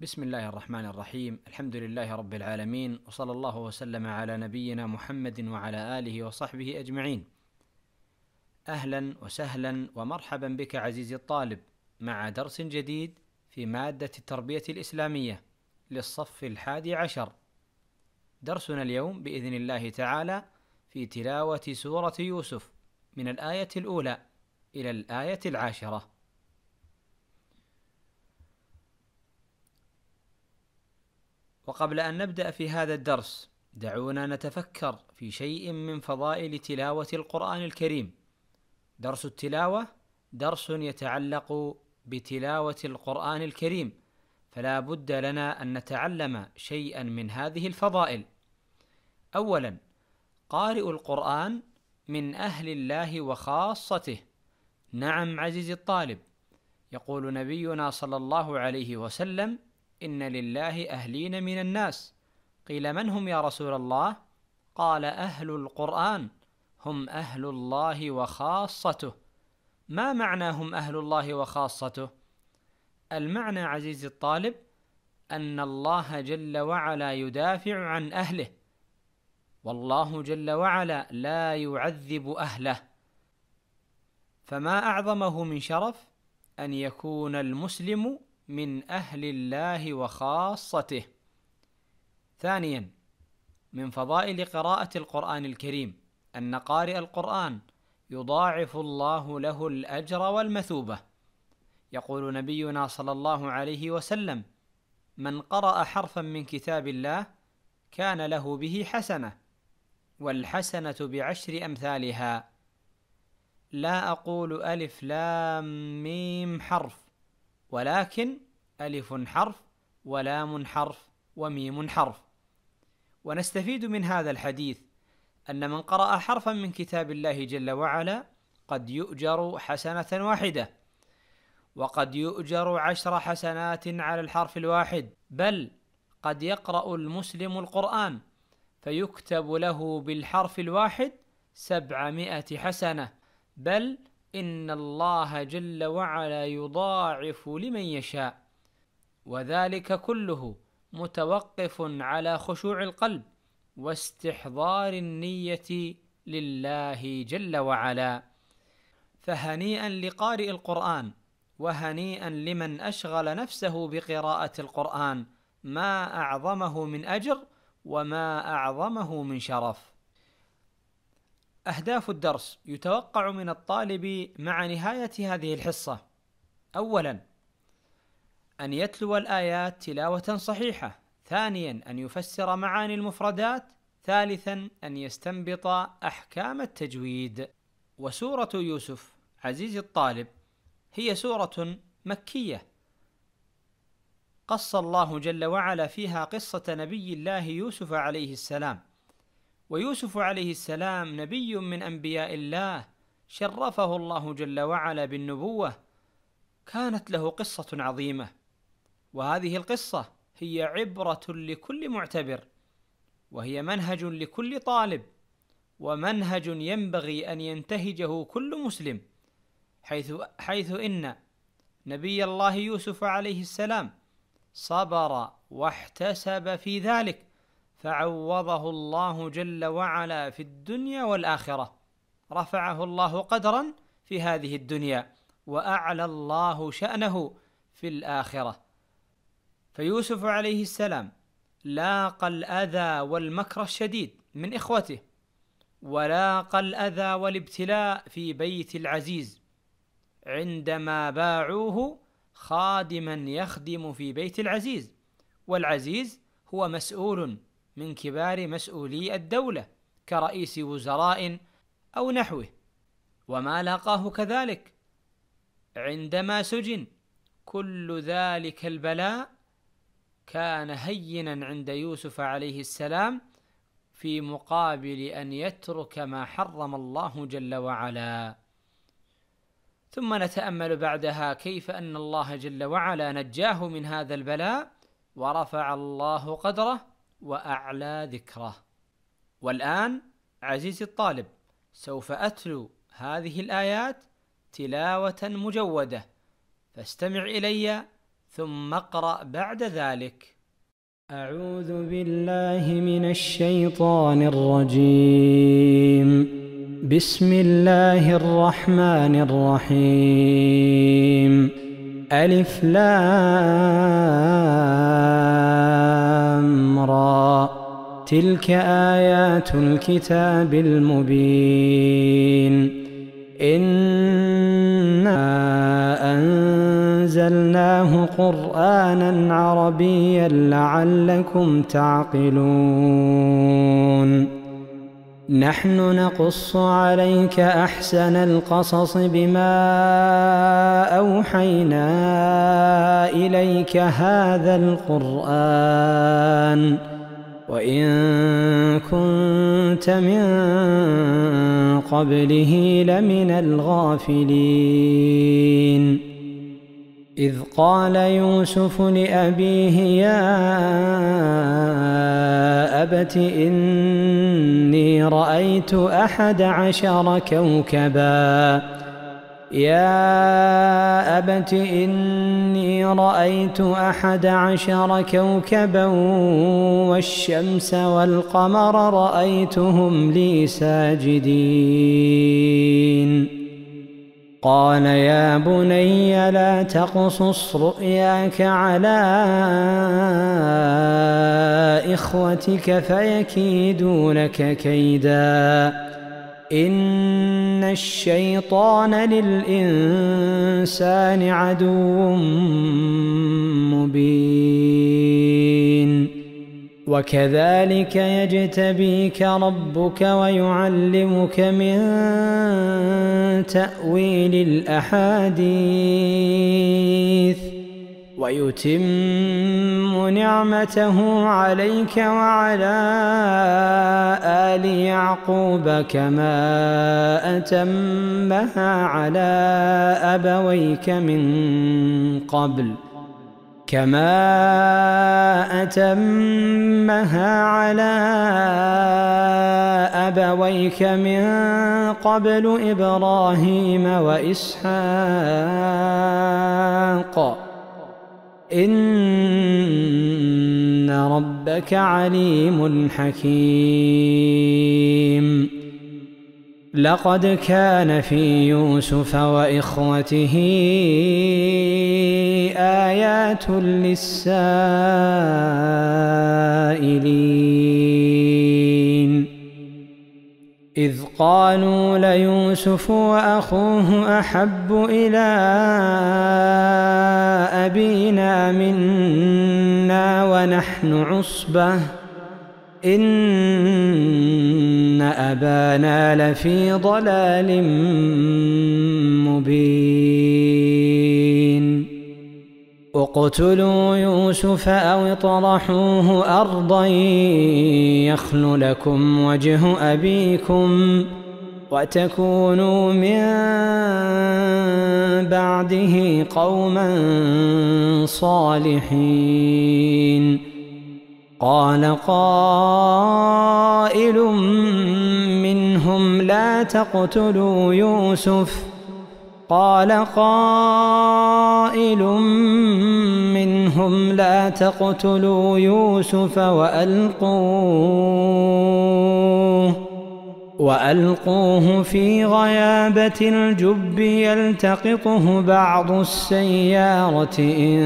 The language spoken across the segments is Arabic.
بسم الله الرحمن الرحيم الحمد لله رب العالمين وصلى الله وسلم على نبينا محمد وعلى اله وصحبه اجمعين اهلا وسهلا ومرحبا بك عزيزي الطالب مع درس جديد في ماده التربيه الاسلاميه للصف الحادي عشر درسنا اليوم باذن الله تعالى في تلاوه سوره يوسف من الايه الاولى الى الايه العاشره وقبل أن نبدأ في هذا الدرس دعونا نتفكر في شيء من فضائل تلاوة القرآن الكريم. درس التلاوة درس يتعلق بتلاوة القرآن الكريم، فلا بد لنا أن نتعلم شيئا من هذه الفضائل. أولا قارئ القرآن من أهل الله وخاصته. نعم عزيزي الطالب، يقول نبينا صلى الله عليه وسلم: إن لله أهلين من الناس قيل من هم يا رسول الله قال أهل القرآن هم أهل الله وخاصته ما معنى هم أهل الله وخاصته المعنى عزيزي الطالب أن الله جل وعلا يدافع عن أهله والله جل وعلا لا يعذب أهله فما أعظمه من شرف أن يكون المسلم من أهل الله وخاصته. ثانيا من فضائل قراءة القرآن الكريم أن قارئ القرآن يضاعف الله له الأجر والمثوبة. يقول نبينا صلى الله عليه وسلم: من قرأ حرفا من كتاب الله كان له به حسنة، والحسنة بعشر أمثالها. لا أقول ألف لام ميم حرف ولكن ألف حرف ولام حرف وميم حرف ونستفيد من هذا الحديث أن من قرأ حرفا من كتاب الله جل وعلا قد يؤجر حسنة واحدة وقد يؤجر عشر حسنات على الحرف الواحد بل قد يقرأ المسلم القرآن فيكتب له بالحرف الواحد سبعمائة حسنة بل إن الله جل وعلا يضاعف لمن يشاء وذلك كله متوقف على خشوع القلب واستحضار النية لله جل وعلا فهنيئا لقارئ القرآن وهنيئا لمن أشغل نفسه بقراءة القرآن ما أعظمه من أجر وما أعظمه من شرف أهداف الدرس يتوقع من الطالب مع نهاية هذه الحصة أولا أن يتلو الآيات تلاوة صحيحة ثانيا أن يفسر معاني المفردات ثالثا أن يستنبط أحكام التجويد وسورة يوسف عزيزي الطالب هي سورة مكية قص الله جل وعلا فيها قصة نبي الله يوسف عليه السلام ويوسف عليه السلام نبي من انبياء الله شرفه الله جل وعلا بالنبوه كانت له قصه عظيمه وهذه القصه هي عبره لكل معتبر وهي منهج لكل طالب ومنهج ينبغي ان ينتهجه كل مسلم حيث حيث ان نبي الله يوسف عليه السلام صبر واحتسب في ذلك فعوضه الله جل وعلا في الدنيا والاخره رفعه الله قدرا في هذه الدنيا واعلى الله شانه في الاخره فيوسف عليه السلام لاقى الاذى والمكر الشديد من اخوته ولاقى الاذى والابتلاء في بيت العزيز عندما باعوه خادما يخدم في بيت العزيز والعزيز هو مسؤول من كبار مسؤولي الدولة كرئيس وزراء أو نحوه وما لاقاه كذلك عندما سجن كل ذلك البلاء كان هينا عند يوسف عليه السلام في مقابل ان يترك ما حرم الله جل وعلا ثم نتامل بعدها كيف ان الله جل وعلا نجاه من هذا البلاء ورفع الله قدره وأعلى ذكره والآن عزيزي الطالب سوف أتلو هذه الآيات تلاوة مجودة فاستمع إلي ثم اقرأ بعد ذلك أعوذ بالله من الشيطان الرجيم بسم الله الرحمن الرحيم ألف لام را تلك آيات الكتاب المبين إنا أنزلناه قرآنا عربيا لعلكم تعقلون نحن نقص عليك احسن القصص بما اوحينا اليك هذا القران وان كنت من قبله لمن الغافلين إذ قال يوسف لأبيه يا أبت إني رأيت أحد عشر كوكبا يا أبت إني رأيت أحد عشر كوكبا والشمس والقمر رأيتهم لي ساجدين قال يا بني لا تقصص رؤياك على إخوتك فيكيدونك كيدا إن الشيطان للإنسان عدو مبين وكذلك يجتبيك ربك ويعلمك من تأويل الأحاديث ويتم نعمته عليك وعلى آل يعقوب كما أتمها على أبويك من قبل ۖ كما أتمها على أبويك من قبل إبراهيم وإسحاق إن ربك عليم حكيم لقد كان في يوسف واخوته ايات للسائلين اذ قالوا ليوسف واخوه احب الى ابينا منا ونحن عصبه إن أبانا لفي ضلال مبين اقتلوا يوسف أو اطرحوه أرضا يخل لكم وجه أبيكم وتكونوا من بعده قوما صالحين قال قائل منهم لا تقتلوا يوسف قال قائل منهم لا تقتلوا يوسف وألقوه وألقوه في غيابة الجب يلتقطه بعض السيارة إن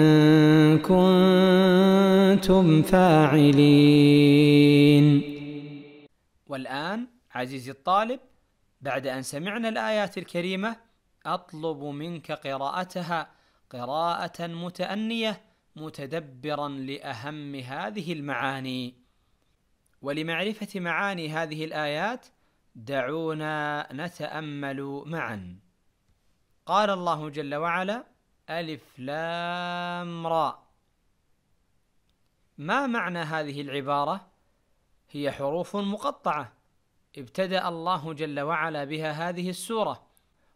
كنتم فاعلين والآن عزيزي الطالب بعد أن سمعنا الآيات الكريمة أطلب منك قراءتها قراءة متأنية متدبرا لأهم هذه المعاني ولمعرفة معاني هذه الآيات دعونا نتامل معا قال الله جل وعلا الف لام را ما معنى هذه العباره هي حروف مقطعه ابتدا الله جل وعلا بها هذه السوره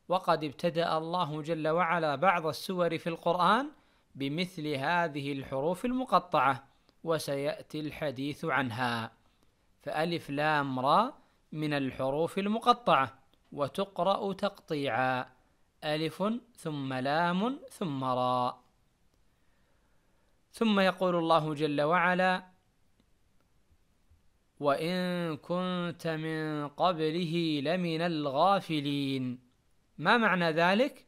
وقد ابتدا الله جل وعلا بعض السور في القران بمثل هذه الحروف المقطعه وسياتي الحديث عنها فالف لام را من الحروف المقطعة وتقرأ تقطيعا ألف ثم لام ثم راء ثم يقول الله جل وعلا وإن كنت من قبله لمن الغافلين ما معنى ذلك؟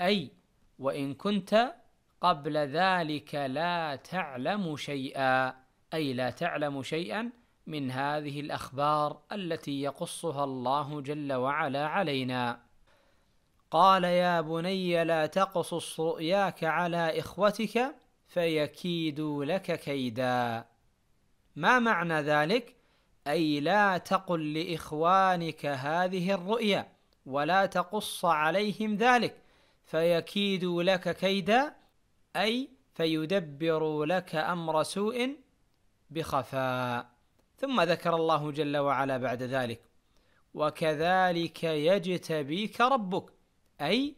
أي وإن كنت قبل ذلك لا تعلم شيئا أي لا تعلم شيئا من هذه الاخبار التي يقصها الله جل وعلا علينا قال يا بني لا تقصص رؤياك على اخوتك فيكيدوا لك كيدا ما معنى ذلك اي لا تقل لاخوانك هذه الرؤيا ولا تقص عليهم ذلك فيكيدوا لك كيدا اي فيدبروا لك امر سوء بخفاء ثم ذكر الله جل وعلا بعد ذلك وكذلك يجتبيك ربك اي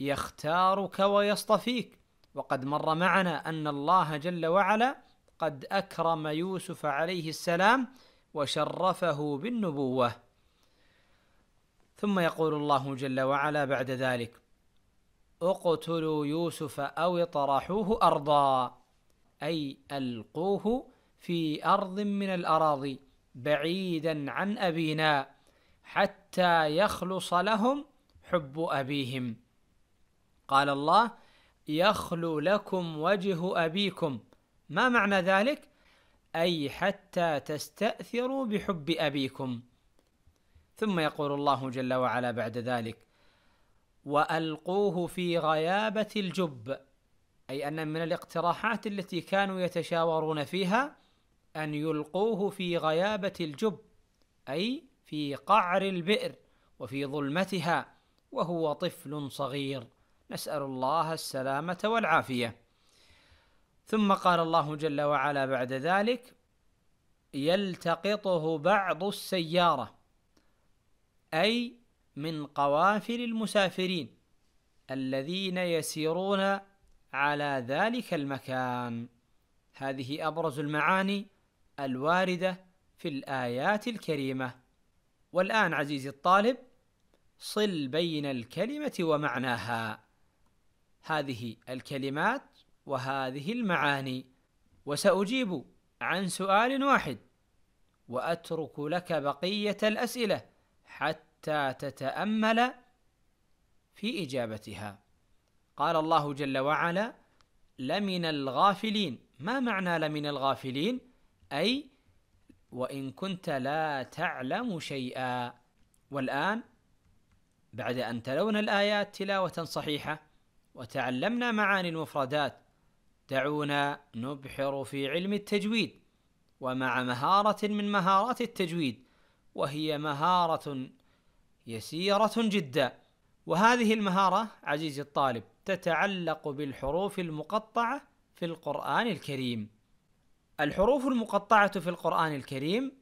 يختارك ويصطفيك وقد مر معنا ان الله جل وعلا قد اكرم يوسف عليه السلام وشرفه بالنبوه ثم يقول الله جل وعلا بعد ذلك اقتلوا يوسف او اطرحوه ارضا اي القوه في أرض من الأراضي بعيدا عن أبينا حتى يخلص لهم حب أبيهم قال الله يخلو لكم وجه أبيكم ما معنى ذلك؟ أي حتى تستأثروا بحب أبيكم ثم يقول الله جل وعلا بعد ذلك وألقوه في غيابة الجب أي أن من الاقتراحات التي كانوا يتشاورون فيها أن يلقوه في غيابة الجب أي في قعر البئر وفي ظلمتها وهو طفل صغير نسأل الله السلامة والعافية ثم قال الله جل وعلا بعد ذلك يلتقطه بعض السيارة أي من قوافل المسافرين الذين يسيرون على ذلك المكان هذه أبرز المعاني الوارده في الايات الكريمه والان عزيزي الطالب صل بين الكلمه ومعناها هذه الكلمات وهذه المعاني وساجيب عن سؤال واحد واترك لك بقيه الاسئله حتى تتامل في اجابتها قال الله جل وعلا لمن الغافلين ما معنى لمن الغافلين أي وإن كنت لا تعلم شيئا والآن بعد أن تلونا الآيات تلاوة صحيحة وتعلمنا معاني المفردات دعونا نبحر في علم التجويد ومع مهارة من مهارات التجويد وهي مهارة يسيرة جدا وهذه المهارة عزيزي الطالب تتعلق بالحروف المقطعة في القرآن الكريم الحروف المقطعة في القرآن الكريم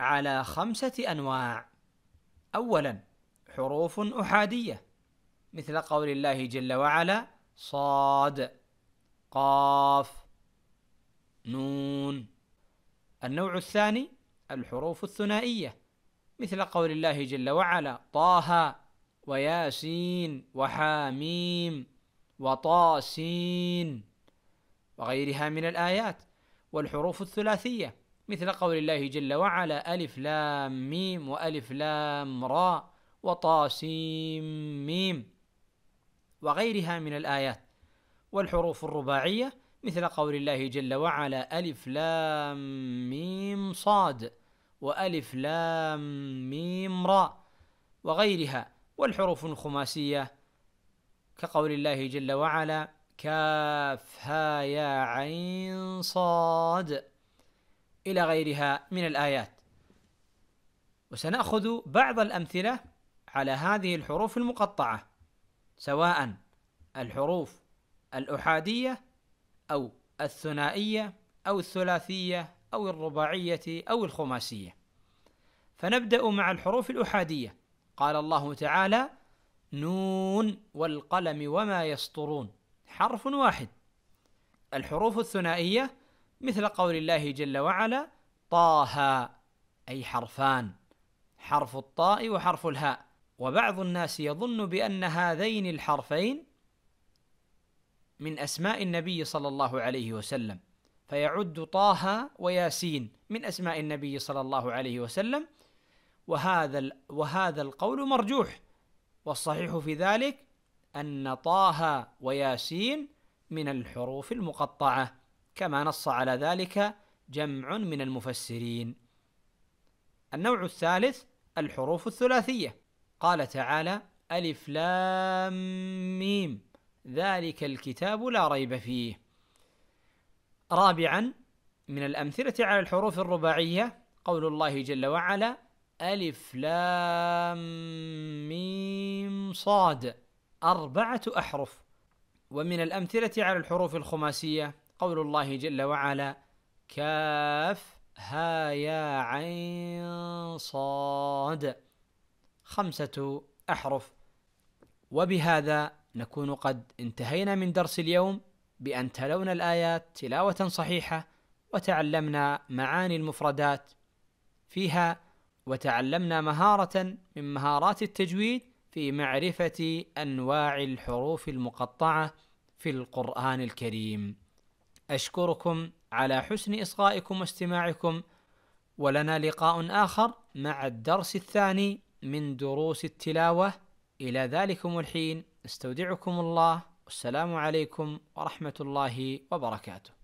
على خمسة أنواع أولا حروف أحادية مثل قول الله جل وعلا صاد قاف نون النوع الثاني الحروف الثنائية مثل قول الله جل وعلا طه وياسين وحاميم وطاسين وغيرها من الآيات والحروف الثلاثية مثل قول الله جل وعلا ألف لام ميم وألف لام راء وطاسيم ميم وغيرها من الآيات والحروف الرباعية مثل قول الله جل وعلا ألف لام ميم صاد وألف لام ميم راء وغيرها والحروف الخماسية كقول الله جل وعلا كافها يا عين صاد إلى غيرها من الآيات وسنأخذ بعض الأمثلة على هذه الحروف المقطعة سواء الحروف الأحادية أو الثنائية أو الثلاثية أو الرباعية أو الخماسية فنبدأ مع الحروف الأحادية قال الله تعالى نون والقلم وما يسطرون حرف واحد الحروف الثنائية مثل قول الله جل وعلا طه أي حرفان حرف الطاء وحرف الهاء وبعض الناس يظن بأن هذين الحرفين من أسماء النبي صلى الله عليه وسلم فيعد طه وياسين من أسماء النبي صلى الله عليه وسلم وهذا وهذا القول مرجوح والصحيح في ذلك أن طه وياسين من الحروف المقطعة كما نص على ذلك جمع من المفسرين النوع الثالث الحروف الثلاثية قال تعالى ألف لام ميم ذلك الكتاب لا ريب فيه رابعا من الأمثلة على الحروف الرباعية قول الله جل وعلا ألف لام ميم صاد أربعة أحرف ومن الأمثلة على الحروف الخماسية قول الله جل وعلا كاف ها يا عين صاد خمسة أحرف وبهذا نكون قد انتهينا من درس اليوم بأن تلونا الآيات تلاوة صحيحة وتعلمنا معاني المفردات فيها وتعلمنا مهارة من مهارات التجويد في معرفة أنواع الحروف المقطعة في القرآن الكريم. أشكركم على حسن إصغائكم واستماعكم، ولنا لقاء آخر مع الدرس الثاني من دروس التلاوة. إلى ذلكم الحين استودعكم الله والسلام عليكم ورحمة الله وبركاته.